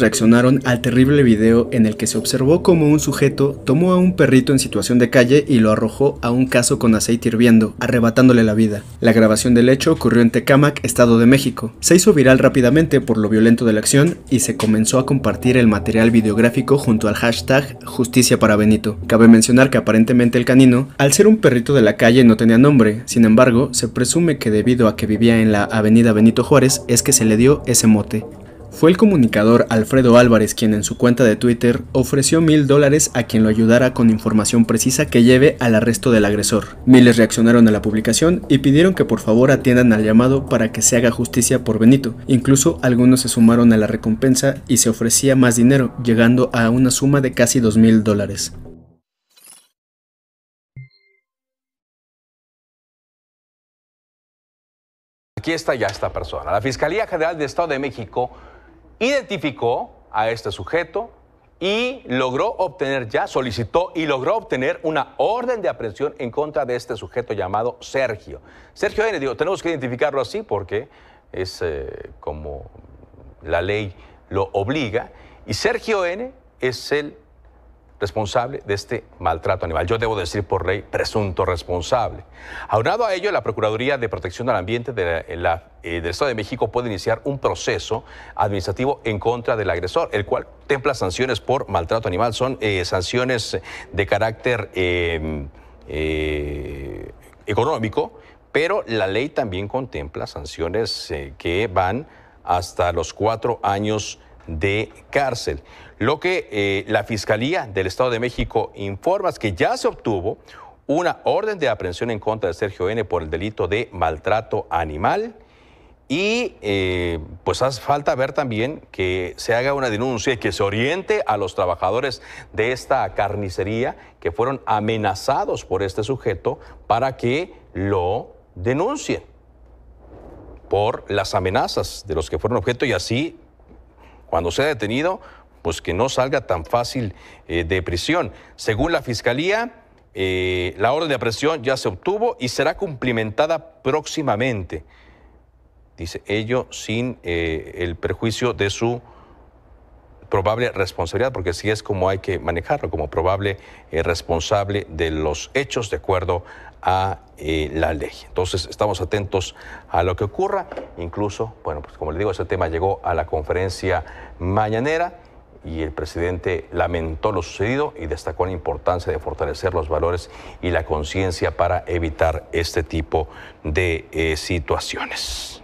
reaccionaron al terrible video en el que se observó como un sujeto tomó a un perrito en situación de calle y lo arrojó a un caso con aceite hirviendo, arrebatándole la vida. La grabación del hecho ocurrió en Tecamac, Estado de México. Se hizo viral rápidamente por lo violento de la acción y se comenzó a compartir el material videográfico junto al hashtag Justicia para Benito. Cabe mencionar que aparentemente el canino, al ser un perrito de la calle, no tenía nombre, sin embargo, se presume que debido a que vivía en la avenida Benito Juárez es que se le dio ese mote. Fue el comunicador Alfredo Álvarez quien en su cuenta de Twitter ofreció mil dólares a quien lo ayudara con información precisa que lleve al arresto del agresor. Miles reaccionaron a la publicación y pidieron que por favor atiendan al llamado para que se haga justicia por Benito. Incluso algunos se sumaron a la recompensa y se ofrecía más dinero, llegando a una suma de casi dos mil dólares. Aquí está ya esta persona. La Fiscalía General de Estado de México identificó a este sujeto y logró obtener ya, solicitó y logró obtener una orden de aprehensión en contra de este sujeto llamado Sergio. Sergio N, digo, tenemos que identificarlo así porque es eh, como la ley lo obliga. Y Sergio N es el responsable de este maltrato animal. Yo debo decir por ley presunto responsable. Aunado a ello, la Procuraduría de Protección al Ambiente eh, del Estado de México puede iniciar un proceso administrativo en contra del agresor, el cual contempla sanciones por maltrato animal. Son eh, sanciones de carácter em, eh, económico, pero la ley también contempla sanciones que van hasta los cuatro años de cárcel. Lo que eh, la Fiscalía del Estado de México informa es que ya se obtuvo una orden de aprehensión en contra de Sergio N por el delito de maltrato animal. Y eh, pues hace falta ver también que se haga una denuncia y que se oriente a los trabajadores de esta carnicería que fueron amenazados por este sujeto para que lo denuncien por las amenazas de los que fueron objeto y así cuando sea detenido, pues que no salga tan fácil eh, de prisión. Según la Fiscalía, eh, la orden de aprehensión ya se obtuvo y será cumplimentada próximamente. Dice ello sin eh, el perjuicio de su probable responsabilidad, porque así es como hay que manejarlo, como probable eh, responsable de los hechos de acuerdo a eh, la ley. Entonces, estamos atentos a lo que ocurra. Incluso, bueno, pues como le digo, ese tema llegó a la conferencia mañanera y el presidente lamentó lo sucedido y destacó la importancia de fortalecer los valores y la conciencia para evitar este tipo de eh, situaciones.